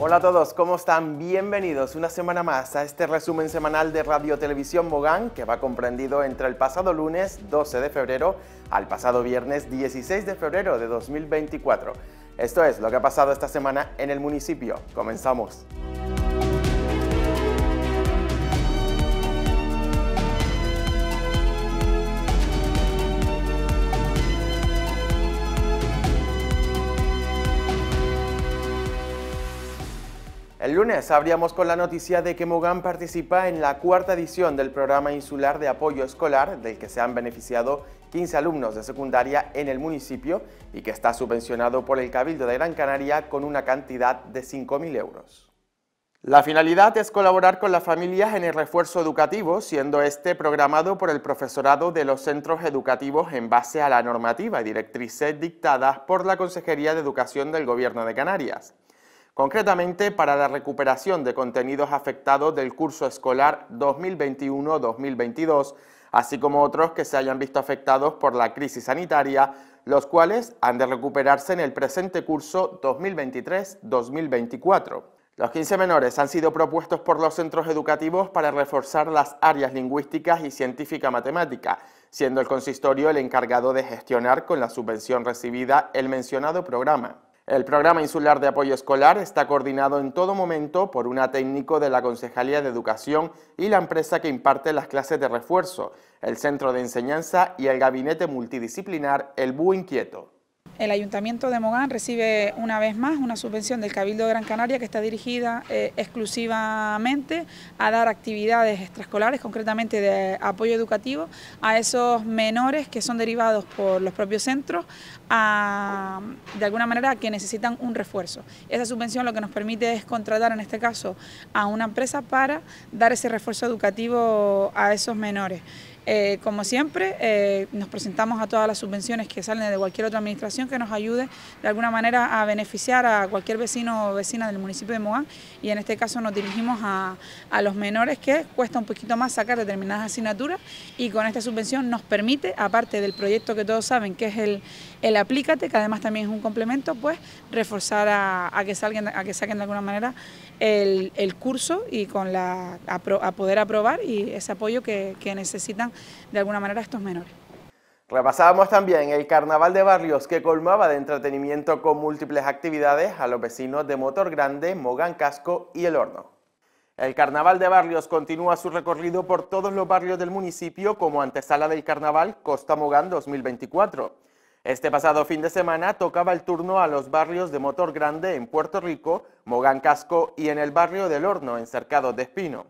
Hola a todos, ¿cómo están? Bienvenidos una semana más a este resumen semanal de Radio Televisión Mogán que va comprendido entre el pasado lunes 12 de febrero al pasado viernes 16 de febrero de 2024. Esto es lo que ha pasado esta semana en el municipio. Comenzamos. lunes abríamos con la noticia de que Mogán participa en la cuarta edición del programa insular de apoyo escolar del que se han beneficiado 15 alumnos de secundaria en el municipio y que está subvencionado por el Cabildo de Gran Canaria con una cantidad de 5.000 euros. La finalidad es colaborar con las familias en el refuerzo educativo, siendo este programado por el profesorado de los centros educativos en base a la normativa y directrices dictadas por la Consejería de Educación del Gobierno de Canarias concretamente para la recuperación de contenidos afectados del curso escolar 2021-2022, así como otros que se hayan visto afectados por la crisis sanitaria, los cuales han de recuperarse en el presente curso 2023-2024. Los 15 menores han sido propuestos por los centros educativos para reforzar las áreas lingüísticas y científica-matemática, siendo el consistorio el encargado de gestionar con la subvención recibida el mencionado programa. El programa insular de apoyo escolar está coordinado en todo momento por una técnico de la Concejalía de Educación y la empresa que imparte las clases de refuerzo, el Centro de Enseñanza y el Gabinete Multidisciplinar El Bu Inquieto. El Ayuntamiento de Mogán recibe una vez más una subvención del Cabildo de Gran Canaria que está dirigida eh, exclusivamente a dar actividades extraescolares, concretamente de apoyo educativo, a esos menores que son derivados por los propios centros, de alguna manera que necesitan un refuerzo. Esa subvención lo que nos permite es contratar en este caso a una empresa para dar ese refuerzo educativo a esos menores. Eh, como siempre, eh, nos presentamos a todas las subvenciones que salen de cualquier otra administración que nos ayude de alguna manera a beneficiar a cualquier vecino o vecina del municipio de Moán y en este caso nos dirigimos a, los menores que cuesta un poquito más sacar determinadas asignaturas y con esta subvención nos permite, aparte del proyecto que todos saben que es el, el aplícate, que además también es un complemento, pues reforzar a, que, a que saquen de alguna manera el, curso y con la, a, poder aprobar y ese apoyo que, que necesitan de alguna manera estos menores. Repasábamos también el carnaval de barrios que colmaba de entretenimiento con múltiples actividades a los vecinos de Motor Grande, Mogán Casco y El Horno. El carnaval de barrios continúa su recorrido por todos los barrios del municipio como antesala del carnaval Costa Mogán 2024. Este pasado fin de semana tocaba el turno a los barrios de Motor Grande en Puerto Rico, Mogán Casco y en el barrio del Horno en Cercado de Espino.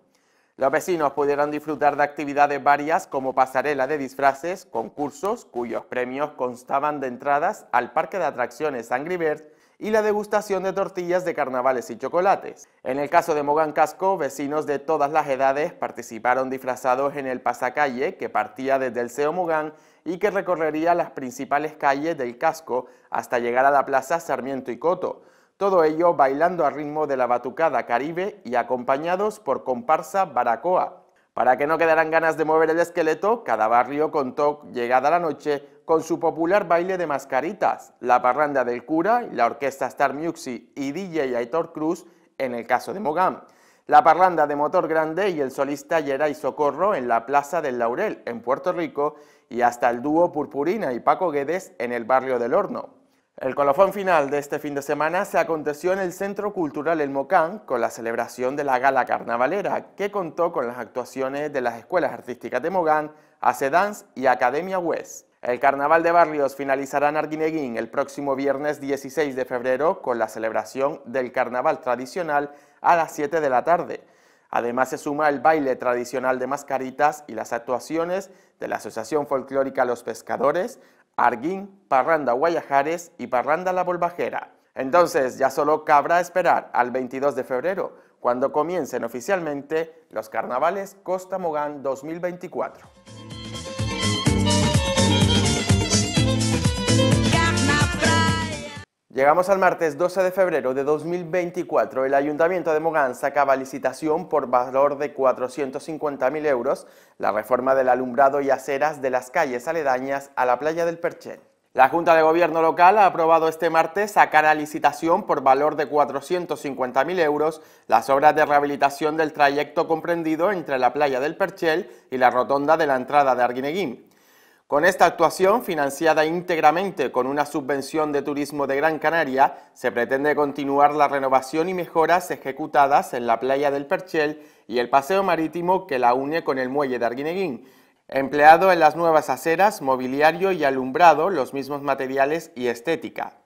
Los vecinos pudieron disfrutar de actividades varias como pasarela de disfraces, concursos cuyos premios constaban de entradas al parque de atracciones Sangribert y la degustación de tortillas de carnavales y chocolates. En el caso de Mogán Casco, vecinos de todas las edades participaron disfrazados en el pasacalle que partía desde el CEO Mogán y que recorrería las principales calles del casco hasta llegar a la Plaza Sarmiento y Coto. Todo ello bailando al ritmo de la batucada caribe y acompañados por comparsa Baracoa. Para que no quedaran ganas de mover el esqueleto, cada barrio contó, llegada la noche, con su popular baile de mascaritas, la parranda del cura, y la orquesta Star Music y DJ Aitor Cruz, en el caso de Mogán, la parranda de Motor Grande y el solista y Socorro en la Plaza del Laurel, en Puerto Rico, y hasta el dúo Purpurina y Paco Guedes en el barrio del Horno. El colofón final de este fin de semana se aconteció en el Centro Cultural El Mocán con la celebración de la Gala Carnavalera, que contó con las actuaciones de las Escuelas Artísticas de Mogán, Acedance y Academia West. El Carnaval de Barrios finalizará en Arguineguín el próximo viernes 16 de febrero con la celebración del Carnaval Tradicional a las 7 de la tarde. Además se suma el baile tradicional de mascaritas y las actuaciones de la Asociación Folclórica Los Pescadores, Arguín, Parranda Guayajares y Parranda La Volvajera. Entonces ya solo cabrá esperar al 22 de febrero, cuando comiencen oficialmente los carnavales Costa Mogán 2024. Llegamos al martes 12 de febrero de 2024. El Ayuntamiento de Mogán sacaba licitación por valor de 450.000 euros la reforma del alumbrado y aceras de las calles aledañas a la playa del Perchel. La Junta de Gobierno Local ha aprobado este martes sacar a licitación por valor de 450.000 euros las obras de rehabilitación del trayecto comprendido entre la playa del Perchel y la rotonda de la entrada de Arguineguín. Con esta actuación, financiada íntegramente con una subvención de turismo de Gran Canaria, se pretende continuar la renovación y mejoras ejecutadas en la playa del Perchel y el paseo marítimo que la une con el muelle de Arguineguín, empleado en las nuevas aceras, mobiliario y alumbrado, los mismos materiales y estética.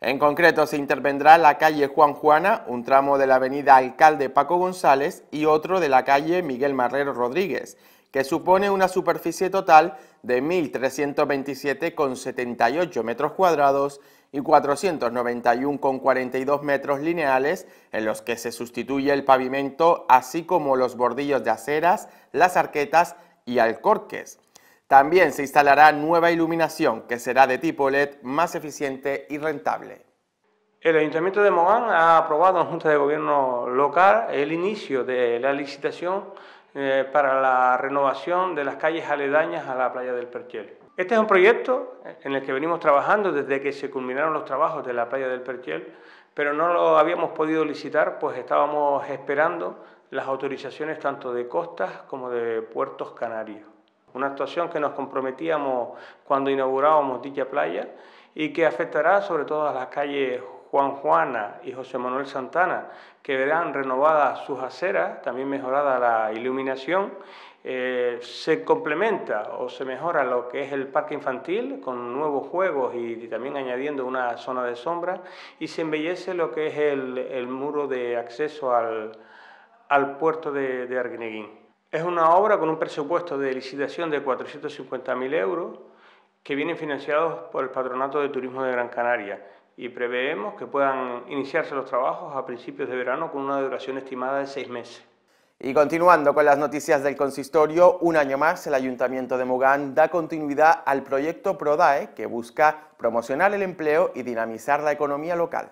En concreto, se intervendrá la calle Juan Juana, un tramo de la avenida Alcalde Paco González y otro de la calle Miguel Marrero Rodríguez, que supone una superficie total de 1.327,78 metros cuadrados y 491,42 metros lineales en los que se sustituye el pavimento así como los bordillos de aceras, las arquetas y alcorques. También se instalará nueva iluminación que será de tipo LED más eficiente y rentable. El Ayuntamiento de Mogán ha aprobado en Junta de Gobierno local el inicio de la licitación eh, para la renovación de las calles aledañas a la playa del Perchel. Este es un proyecto en el que venimos trabajando desde que se culminaron los trabajos de la playa del Perchel, pero no lo habíamos podido licitar, pues estábamos esperando las autorizaciones tanto de costas como de puertos canarios. Una actuación que nos comprometíamos cuando inaugurábamos dicha playa y que afectará sobre todo a las calles Juan Juana y José Manuel Santana, que verán renovadas sus aceras, también mejorada la iluminación. Eh, se complementa o se mejora lo que es el parque infantil con nuevos juegos y, también añadiendo una zona de sombra y se embellece lo que es el, muro de acceso al, puerto de, de Arguineguín. Es una obra con un presupuesto de licitación de 450.000 euros que vienen financiados por el Patronato de Turismo de Gran Canaria y preveemos que puedan iniciarse los trabajos a principios de verano con una duración estimada de seis meses. Y continuando con las noticias del consistorio, un año más el Ayuntamiento de Mogán da continuidad al proyecto PRODAE que busca promocionar el empleo y dinamizar la economía local.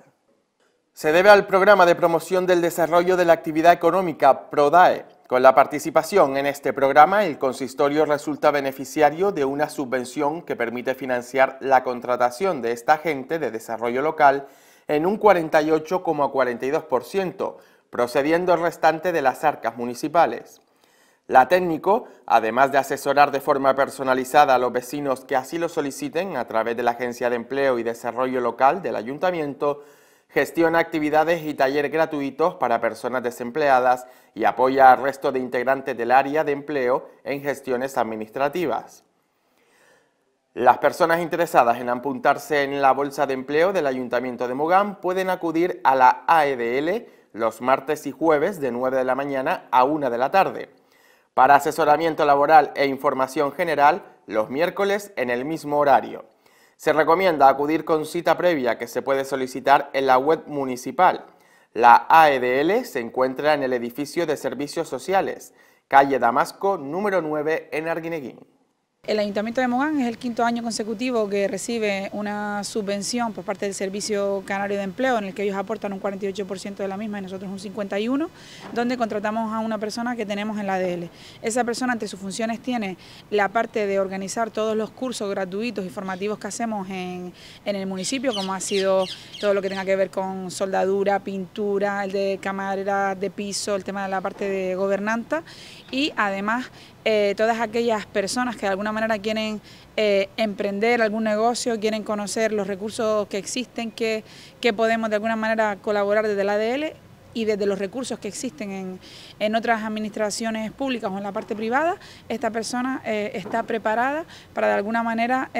Se debe al programa de promoción del desarrollo de la actividad económica PRODAE, con la participación en este programa, el consistorio resulta beneficiario de una subvención que permite financiar la contratación de esta gente de desarrollo local en un 48,42%, procediendo el restante de las arcas municipales. La técnico, además de asesorar de forma personalizada a los vecinos que así lo soliciten a través de la Agencia de Empleo y Desarrollo Local del Ayuntamiento, gestiona actividades y talleres gratuitos para personas desempleadas y apoya al resto de integrantes del área de empleo en gestiones administrativas. Las personas interesadas en apuntarse en la Bolsa de Empleo del Ayuntamiento de Mogán pueden acudir a la AEDL los martes y jueves de 9 de la mañana a 1 de la tarde. Para asesoramiento laboral e información general, los miércoles en el mismo horario. Se recomienda acudir con cita previa que se puede solicitar en la web municipal. La AEDL se encuentra en el edificio de servicios sociales, calle Damasco número 9 en Arguineguín. El Ayuntamiento de Mogán es el quinto año consecutivo que recibe una subvención por parte del Servicio Canario de Empleo, en el que ellos aportan un 48% de la misma y nosotros un 51%, donde contratamos a una persona que tenemos en la DL. Esa persona, entre sus funciones, tiene la parte de organizar todos los cursos gratuitos y formativos que hacemos en, en el municipio, como ha sido todo lo que tenga que ver con soldadura, pintura, el de camarera de piso, el tema de la parte de gobernanta, y además eh, todas aquellas personas que de alguna manera quieren eh, emprender algún negocio, quieren conocer los recursos que existen, que, podemos de alguna manera colaborar desde el ADL y desde los recursos que existen en, otras administraciones públicas o en la parte privada, esta persona eh, está preparada para de alguna manera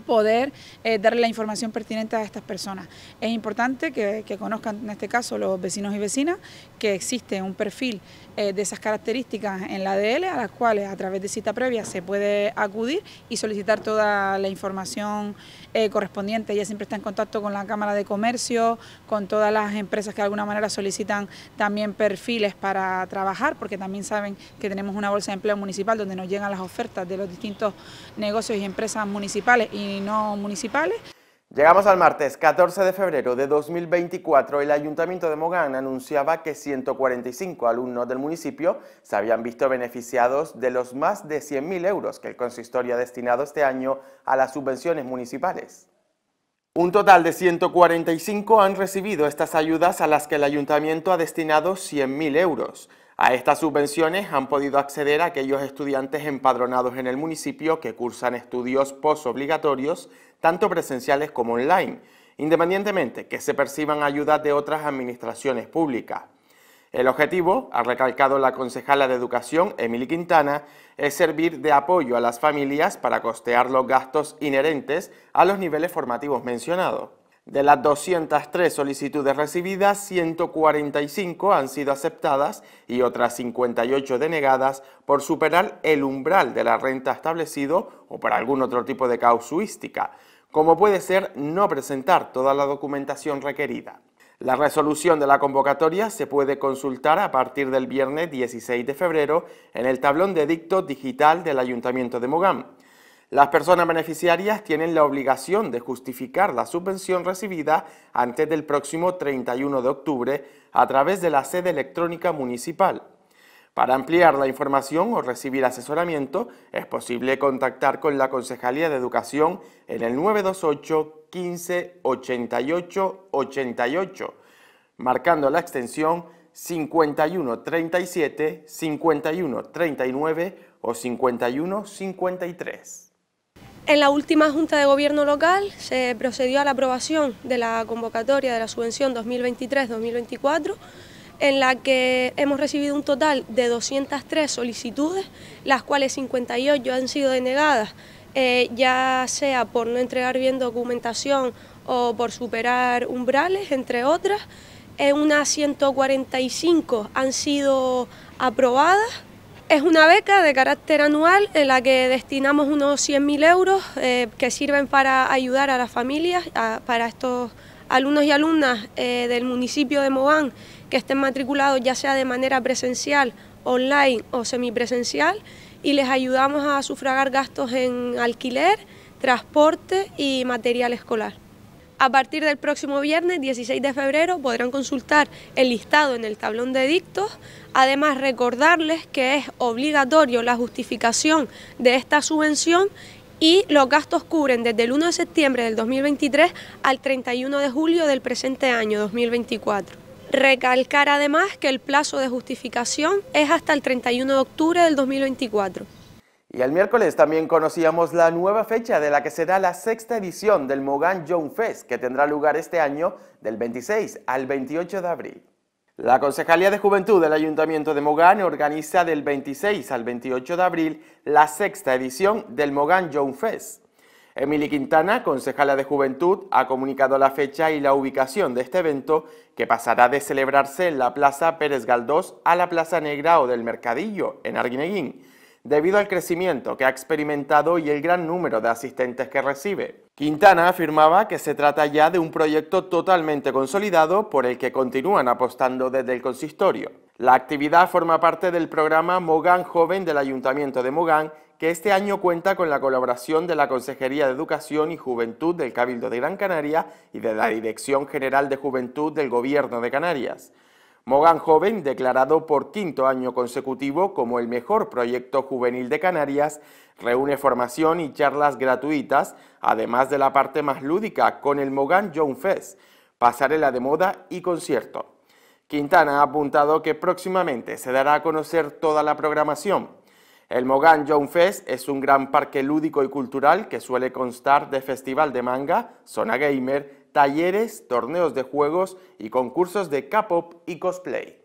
poder eh, darle la información pertinente a estas personas. Es importante que, conozcan, en este caso, los vecinos y vecinas, que existe un perfil eh, de esas características en la ADL, a las cuales a través de cita previa se puede acudir y solicitar toda la información eh, correspondiente. Ella siempre está en contacto con la Cámara de Comercio, con todas las empresas que de alguna manera solicitan también perfiles para trabajar, porque también saben que tenemos una bolsa de empleo municipal donde nos llegan las ofertas de los distintos negocios y empresas municipales y municipales. Llegamos al martes 14 de febrero de 2024. El Ayuntamiento de Mogán anunciaba que 145 alumnos del municipio se habían visto beneficiados de los más de 100.000 euros que el consistorio ha destinado este año a las subvenciones municipales. Un total de 145 han recibido estas ayudas a las que el ayuntamiento ha destinado 100.000 euros. A estas subvenciones han podido acceder aquellos estudiantes empadronados en el municipio que cursan estudios posobligatorios, tanto presenciales como online, independientemente que se perciban ayudas de otras administraciones públicas. El objetivo, ha recalcado la concejala de Educación, Emily Quintana, es servir de apoyo a las familias para costear los gastos inherentes a los niveles formativos mencionados. De las 203 solicitudes recibidas, 145 han sido aceptadas y otras 58 denegadas por superar el umbral de la renta establecido o por algún otro tipo de causuística, como puede ser no presentar toda la documentación requerida. La resolución de la convocatoria se puede consultar a partir del viernes 16 de febrero en el tablón de dicto digital del Ayuntamiento de Mogán. Las personas beneficiarias tienen la obligación de justificar la subvención recibida antes del próximo 31 de octubre a través de la sede electrónica municipal. Para ampliar la información o recibir asesoramiento es posible contactar con la Concejalía de Educación en el 928 15 88 88, marcando la extensión 5137, 5139 o 5153. En la última Junta de Gobierno local se procedió a la aprobación de la convocatoria de la subvención 2023-2024, en la que hemos recibido un total de 203 solicitudes, las cuales 58 han sido denegadas, eh, ya sea por no entregar bien documentación o por superar umbrales, entre otras. unas 145 han sido aprobadas es una beca de carácter anual en la que destinamos unos 100.000 euros eh, que sirven para ayudar a las familias, para estos alumnos y alumnas eh, del municipio de Mogán que estén matriculados ya sea de manera presencial, online o semipresencial y les ayudamos a sufragar gastos en alquiler, transporte y material escolar. A partir del próximo viernes 16 de febrero podrán consultar el listado en el tablón de edictos. Además, recordarles que es obligatorio la justificación de esta subvención y los gastos cubren desde el 1 de septiembre del 2023 al 31 de julio del presente año 2024. Recalcar además que el plazo de justificación es hasta el 31 de octubre del 2024. Y el miércoles también conocíamos la nueva fecha de la que será la sexta edición del Mogán Young Fest, que tendrá lugar este año del 26 al 28 de abril. La Concejalía de Juventud del Ayuntamiento de Mogán organiza del 26 al 28 de abril la sexta edición del Mogán Young Fest. Emily Quintana, concejala de Juventud, ha comunicado la fecha y la ubicación de este evento que pasará de celebrarse en la Plaza Pérez Galdós a la Plaza Negra o del Mercadillo, en Arguineguín debido al crecimiento que ha experimentado y el gran número de asistentes que recibe. Quintana afirmaba que se trata ya de un proyecto totalmente consolidado por el que continúan apostando desde el consistorio. La actividad forma parte del programa Mogán Joven del Ayuntamiento de Mogán, que este año cuenta con la colaboración de la Consejería de Educación y Juventud del Cabildo de Gran Canaria y de la Dirección General de Juventud del Gobierno de Canarias. Mogán Joven, declarado por quinto año consecutivo como el mejor proyecto juvenil de Canarias, reúne formación y charlas gratuitas, además de la parte más lúdica con el Mogán Young Fest, pasarela de moda y concierto. Quintana ha apuntado que próximamente se dará a conocer toda la programación. El Mogán Young Fest es un gran parque lúdico y cultural que suele constar de festival de manga, zona gamer, talleres, torneos de juegos y concursos de K-pop y cosplay.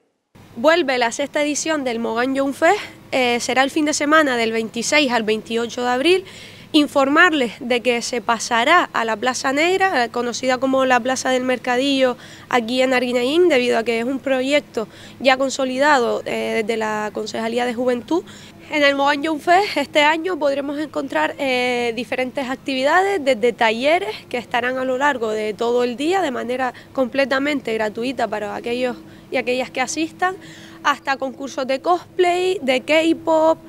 Vuelve la sexta edición del Mogan Young Fest, eh, será el fin de semana del 26 al 28 de abril. Informarles de que se pasará a la Plaza Negra, eh, conocida como la Plaza del Mercadillo aquí en Arguineín, debido a que es un proyecto ya consolidado eh, desde la Concejalía de Juventud en el Moan Young Fest este año podremos encontrar eh, diferentes actividades, desde talleres que estarán a lo largo de todo el día de manera completamente gratuita para aquellos y aquellas que asistan, hasta concursos de cosplay, de K-pop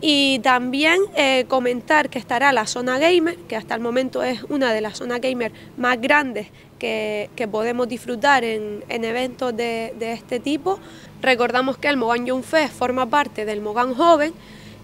y también eh, comentar que estará la zona gamer, que hasta el momento es una de las zonas gamer más grandes que, podemos disfrutar en, eventos de este tipo. Recordamos que el Mogán Young Fest forma parte del Mogán Joven,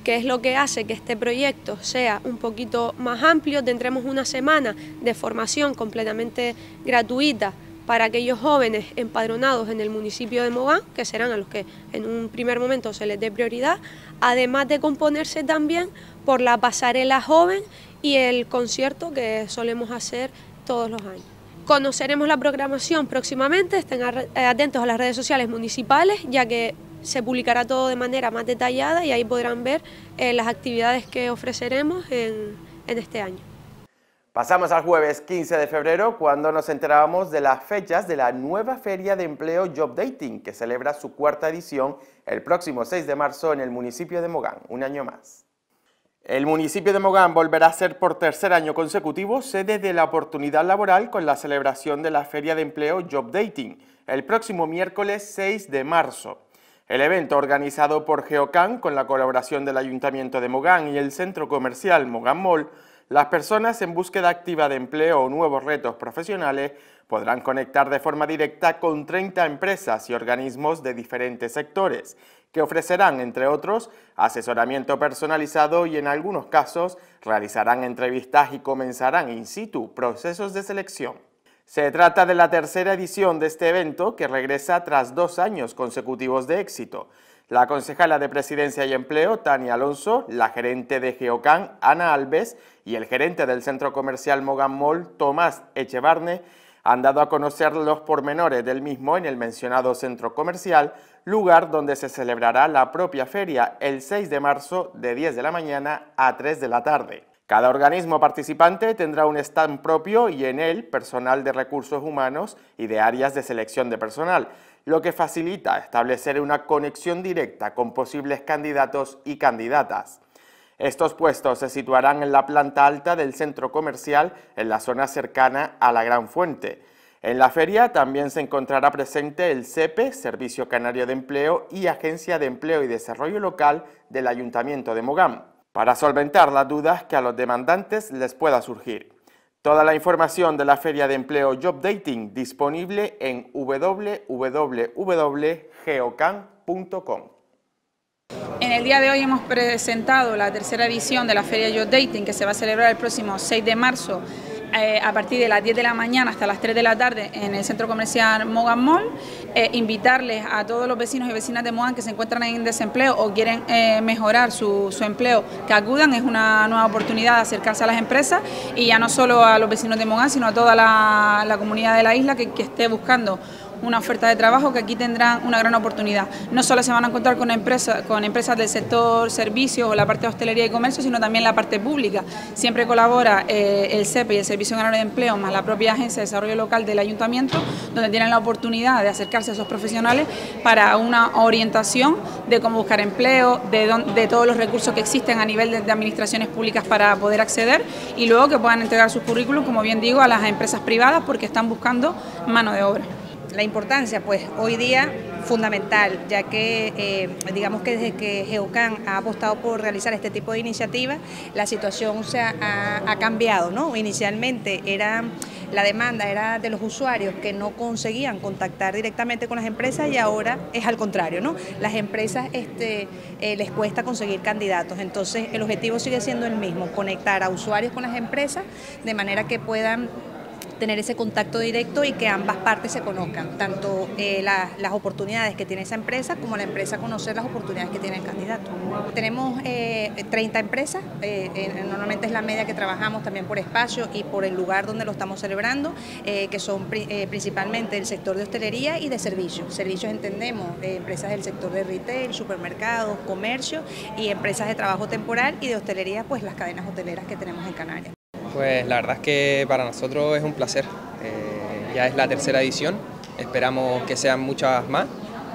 que es lo que hace que este proyecto sea un poquito más amplio. Tendremos una semana de formación completamente gratuita para aquellos jóvenes empadronados en el municipio de Mogán, que serán a los que en un primer momento se les dé prioridad, además de componerse también por la pasarela joven y el concierto que solemos hacer todos los años. Conoceremos la programación próximamente, estén eh, atentos a las redes sociales municipales, ya que se publicará todo de manera más detallada y ahí podrán ver eh, las actividades que ofreceremos en, en este año. Pasamos al jueves 15 de febrero cuando nos enterábamos de las fechas de la nueva Feria de Empleo Job Dating que celebra su cuarta edición el próximo 6 de marzo en el municipio de Mogán, un año más. El municipio de Mogán volverá a ser por tercer año consecutivo sede de la oportunidad laboral con la celebración de la Feria de Empleo Job Dating el próximo miércoles 6 de marzo. El evento organizado por Geocan con la colaboración del Ayuntamiento de Mogán y el centro comercial Mogán Mall, las personas en búsqueda activa de empleo o nuevos retos profesionales podrán conectar de forma directa con 30 empresas y organismos de diferentes sectores que ofrecerán, entre otros, asesoramiento personalizado y en algunos casos realizarán entrevistas y comenzarán in situ procesos de selección. Se trata de la tercera edición de este evento que regresa tras dos años consecutivos de éxito. La concejala de Presidencia y Empleo, Tania Alonso, la gerente de Geocan, Ana Alves, y el gerente del centro comercial Mogan Mall, Tomás Echevarne, han dado a conocer los pormenores del mismo en el mencionado centro comercial, lugar donde se celebrará la propia feria el 6 de marzo de 10 de la mañana a 3 de la tarde. Cada organismo participante tendrá un stand propio y en él personal de recursos humanos y de áreas de selección de personal, lo que facilita establecer una conexión directa con posibles candidatos y candidatas. Estos puestos se situarán en la planta alta del centro comercial en la zona cercana a la Gran Fuente en la feria también se encontrará presente el CEPE, Servicio Canario de Empleo, y Agencia de Empleo y Desarrollo Local del Ayuntamiento de Mogán, para solventar las dudas que a los demandantes les pueda surgir. Toda la información de la Feria de Empleo Job Dating disponible en www.geocan.com. En el día de hoy hemos presentado la tercera edición de la Feria Job Dating que se va a celebrar el próximo 6 de marzo eh, a partir de las 10 de la mañana hasta las 3 de la tarde en el centro comercial Mogan eh, invitarles a todos los vecinos y vecinas de Mogan que se encuentran en desempleo o quieren eh, mejorar su, empleo que acudan. Es una nueva oportunidad de acercarse a las empresas y ya no solo a los vecinos de Mogan, sino a toda la, comunidad de la isla que esté buscando una oferta de trabajo que aquí tendrán una gran oportunidad. No solo se van a encontrar con empresas, con empresas del sector servicios o la parte de hostelería y comercio, sino también la parte pública. Siempre colabora eh, el CEPE e y el Servicio Ganador de Empleo, más la propia Agencia de Desarrollo Local del Ayuntamiento, donde tienen la oportunidad de acercarse a esos profesionales para una orientación de cómo buscar empleo, de, todos los recursos que existen a nivel de, administraciones públicas para poder acceder y luego que puedan entregar sus currículum, como bien digo, a las empresas privadas porque están buscando mano de obra. La importancia, pues hoy día fundamental, ya que eh, digamos que desde que Geocan ha apostado por realizar este tipo de iniciativas, la situación se ha, cambiado, ¿no? Inicialmente era la demanda era de los usuarios que no conseguían contactar directamente con las empresas y ahora es al contrario, ¿no? Las empresas este, eh, les cuesta conseguir candidatos, entonces el objetivo sigue siendo el mismo, conectar a usuarios con las empresas de manera que puedan tener ese contacto directo y que ambas partes se conozcan, tanto eh, las oportunidades que tiene esa empresa como la empresa conocer las oportunidades que tiene el candidato. Tenemos 30 eh, empresas, eh, normalmente es la media que trabajamos también por espacio y por el lugar donde lo estamos celebrando, que son principalmente el sector de hostelería y de servicios. Servicios entendemos empresas del sector de retail, supermercados, comercio y empresas de trabajo temporal y de hostelería, pues las cadenas hoteleras que tenemos en Canarias. Pues la verdad es que para nosotros es un placer. Eh, ya es la tercera edición, esperamos que sean muchas más.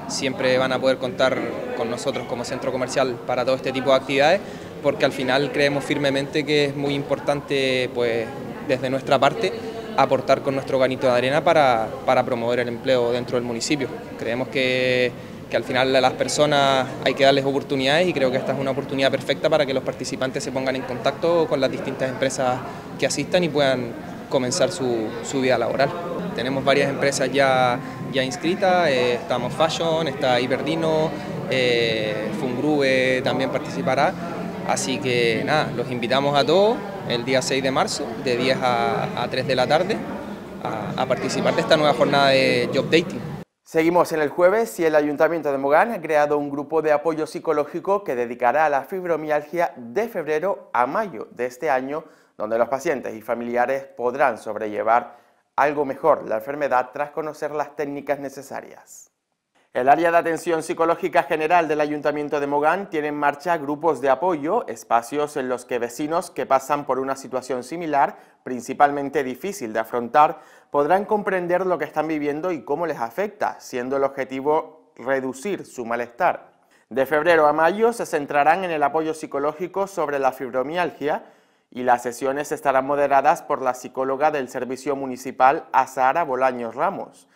Siempre van a poder contar con nosotros como centro comercial para todo este tipo de actividades, porque al final creemos firmemente que es muy importante, pues desde nuestra parte, aportar con nuestro granito de arena para, para promover el empleo dentro del municipio. Creemos que que al final a las personas hay que darles oportunidades y creo que esta es una oportunidad perfecta para que los participantes se pongan en contacto con las distintas empresas que asistan y puedan comenzar su, vida laboral. Tenemos varias empresas ya, ya inscritas, eh, estamos Fashion, está Iberdino, eh, Fungrube también participará, así que nada, los invitamos a todos el día 6 de marzo de 10 a, 3 de la tarde a participar de esta nueva jornada de Job Dating. Seguimos en el jueves y el Ayuntamiento de Mogán ha creado un grupo de apoyo psicológico que dedicará a la fibromialgia de febrero a mayo de este año, donde los pacientes y familiares podrán sobrellevar algo mejor la enfermedad tras conocer las técnicas necesarias. El área de atención psicológica general del Ayuntamiento de Mogán tiene en marcha grupos de apoyo, espacios en los que vecinos que pasan por una situación similar, principalmente difícil de afrontar, podrán comprender lo que están viviendo y cómo les afecta, siendo el objetivo reducir su malestar. De febrero a mayo se centrarán en el apoyo psicológico sobre la fibromialgia y las sesiones estarán moderadas por la psicóloga del Servicio Municipal Azahara Bolaños Ramos.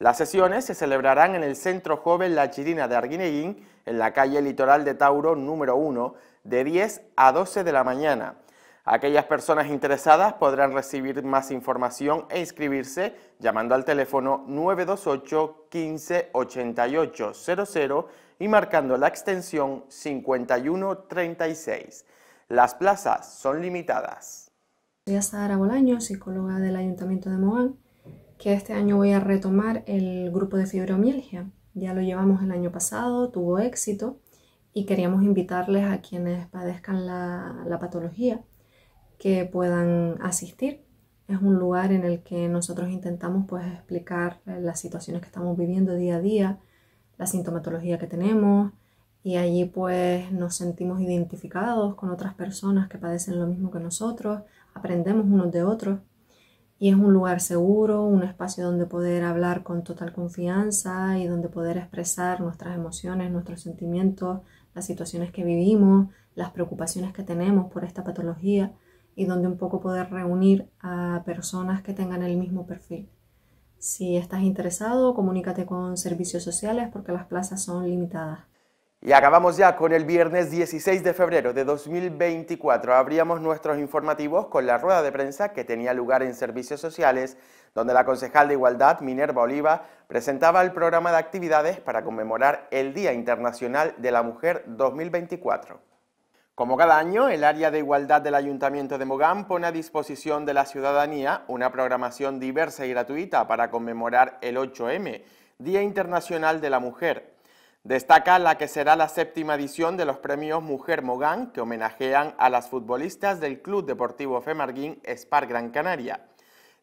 Las sesiones se celebrarán en el Centro Joven La Chirina de Arguineguín, en la calle Litoral de Tauro número 1, de 10 a 12 de la mañana. Aquellas personas interesadas podrán recibir más información e inscribirse llamando al teléfono 928 15 88 00 y marcando la extensión 5136. Las plazas son limitadas. Soy Sara Bolaño, psicóloga del Ayuntamiento de Moán que este año voy a retomar el grupo de fibromialgia. Ya lo llevamos el año pasado, tuvo éxito y queríamos invitarles a quienes padezcan la, patología que puedan asistir. Es un lugar en el que nosotros intentamos pues, explicar las situaciones que estamos viviendo día a día, la sintomatología que tenemos y allí pues nos sentimos identificados con otras personas que padecen lo mismo que nosotros, aprendemos unos de otros y es un lugar seguro, un espacio donde poder hablar con total confianza y donde poder expresar nuestras emociones, nuestros sentimientos, las situaciones que vivimos, las preocupaciones que tenemos por esta patología y donde un poco poder reunir a personas que tengan el mismo perfil. Si estás interesado, comunícate con servicios sociales porque las plazas son limitadas. Y acabamos ya con el viernes 16 de febrero de 2024. Abríamos nuestros informativos con la rueda de prensa que tenía lugar en Servicios Sociales, donde la concejal de Igualdad, Minerva Oliva, presentaba el programa de actividades para conmemorar el Día Internacional de la Mujer 2024. Como cada año, el área de igualdad del Ayuntamiento de Mogán pone a disposición de la ciudadanía una programación diversa y gratuita para conmemorar el 8M, Día Internacional de la Mujer. Destaca la que será la séptima edición de los premios Mujer Mogán, que homenajean a las futbolistas del Club Deportivo Femarguín Spar Gran Canaria.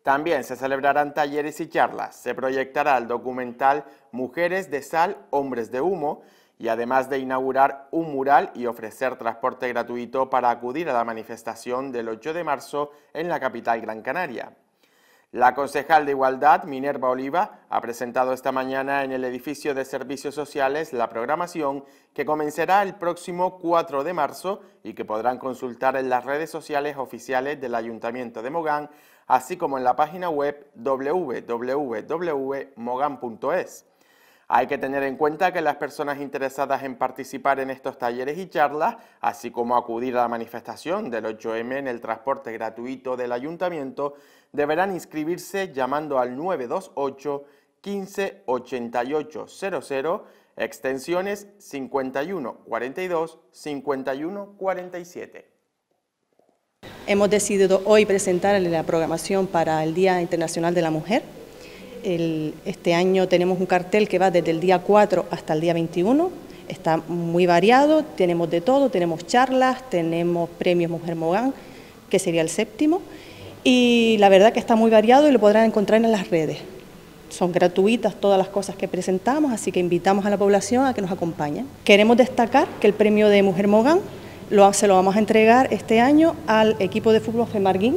También se celebrarán talleres y charlas. Se proyectará el documental Mujeres de Sal, Hombres de Humo, y además de inaugurar un mural y ofrecer transporte gratuito para acudir a la manifestación del 8 de marzo en la capital Gran Canaria. La concejal de Igualdad, Minerva Oliva, ha presentado esta mañana en el edificio de Servicios Sociales la programación que comenzará el próximo 4 de marzo y que podrán consultar en las redes sociales oficiales del Ayuntamiento de Mogán, así como en la página web www.mogan.es. Hay que tener en cuenta que las personas interesadas en participar en estos talleres y charlas, así como acudir a la manifestación del 8M en el transporte gratuito del ayuntamiento, deberán inscribirse llamando al 928 158800 extensiones 5142 5147. Hemos decidido hoy presentarle la programación para el Día Internacional de la Mujer este año tenemos un cartel que va desde el día 4 hasta el día 21. Está muy variado, tenemos de todo, tenemos charlas, tenemos premios Mujer Mogán, que sería el séptimo. Y la verdad que está muy variado y lo podrán encontrar en las redes. Son gratuitas todas las cosas que presentamos, así que invitamos a la población a que nos acompañen. Queremos destacar que el premio de Mujer Mogán se lo vamos a entregar este año al equipo de fútbol Femarguín,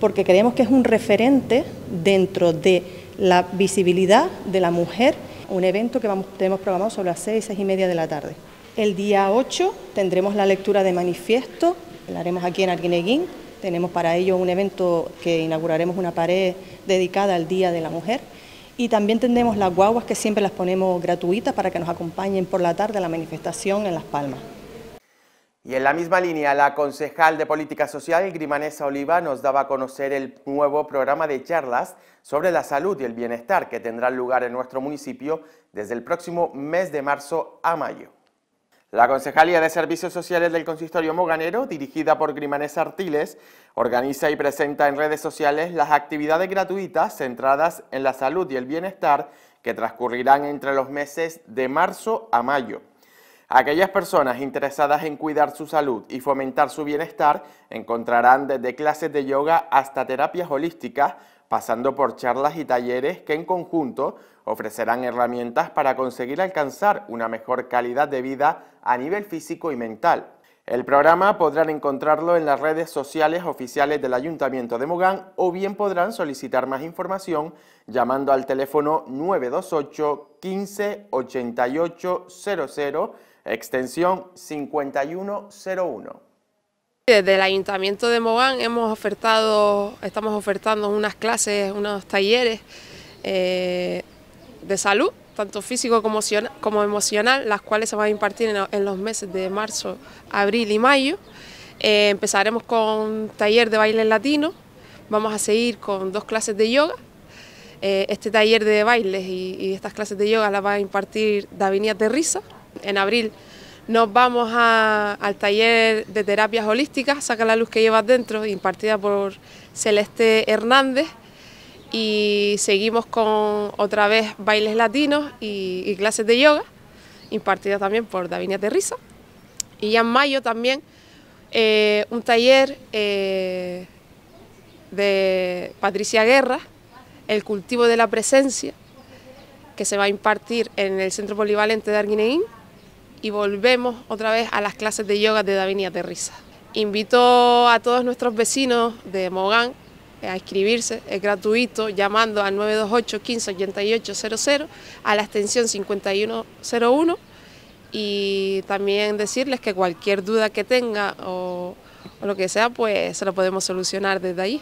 porque creemos que es un referente dentro de la visibilidad de la mujer, un evento que vamos, tenemos programado sobre las 6, 6 y media de la tarde. El día 8 tendremos la lectura de manifiesto, la haremos aquí en Arguineguín, tenemos para ello un evento que inauguraremos una pared dedicada al Día de la Mujer y también tendremos las guaguas que siempre las ponemos gratuitas para que nos acompañen por la tarde a la manifestación en Las Palmas. Y en la misma línea, la concejal de Política Social, Grimanesa Oliva, nos daba a conocer el nuevo programa de charlas sobre la salud y el bienestar que tendrá lugar en nuestro municipio desde el próximo mes de marzo a mayo. La Concejalía de Servicios Sociales del Consistorio Moganero, dirigida por Grimanesa Artiles, organiza y presenta en redes sociales las actividades gratuitas centradas en la salud y el bienestar que transcurrirán entre los meses de marzo a mayo. Aquellas personas interesadas en cuidar su salud y fomentar su bienestar encontrarán desde clases de yoga hasta terapias holísticas, pasando por charlas y talleres que en conjunto ofrecerán herramientas para conseguir alcanzar una mejor calidad de vida a nivel físico y mental. El programa podrán encontrarlo en las redes sociales oficiales del Ayuntamiento de Mogán o bien podrán solicitar más información llamando al teléfono 928 15 88 00 extensión 5101. Desde el Ayuntamiento de Mogán hemos ofertado, estamos ofertando unas clases, unos talleres eh, de salud, tanto físico como, emocional, las cuales se van a impartir en, los meses de marzo, abril y mayo. Eh, empezaremos con taller de baile latino, vamos a seguir con dos clases de yoga. Eh, este taller de bailes y, estas clases de yoga las va a impartir Davinia Terriza, en abril nos vamos al taller de terapias holísticas, Saca la luz que llevas dentro, impartida por Celeste Hernández. Y seguimos con otra vez bailes latinos y, clases de yoga, impartidas también por Davinia Terriza. Y ya en mayo también eh, un taller eh, de Patricia Guerra, el cultivo de la presencia, que se va a impartir en el Centro Polivalente de Arguineguín y volvemos otra vez a las clases de yoga de Davinia Terriza. Invito a todos nuestros vecinos de Mogán eh, a inscribirse, es gratuito, llamando al 928 15 00 a la extensión 5101 y también decirles que cualquier duda que tenga o, lo que sea, pues se lo podemos solucionar desde ahí.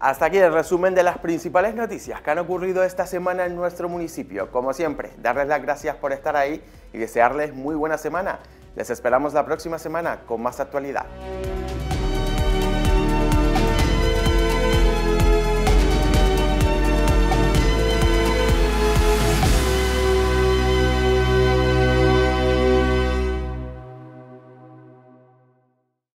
Hasta aquí el resumen de las principales noticias que han ocurrido esta semana en nuestro municipio. Como siempre, darles las gracias por estar ahí y desearles muy buena semana. Les esperamos la próxima semana con más actualidad.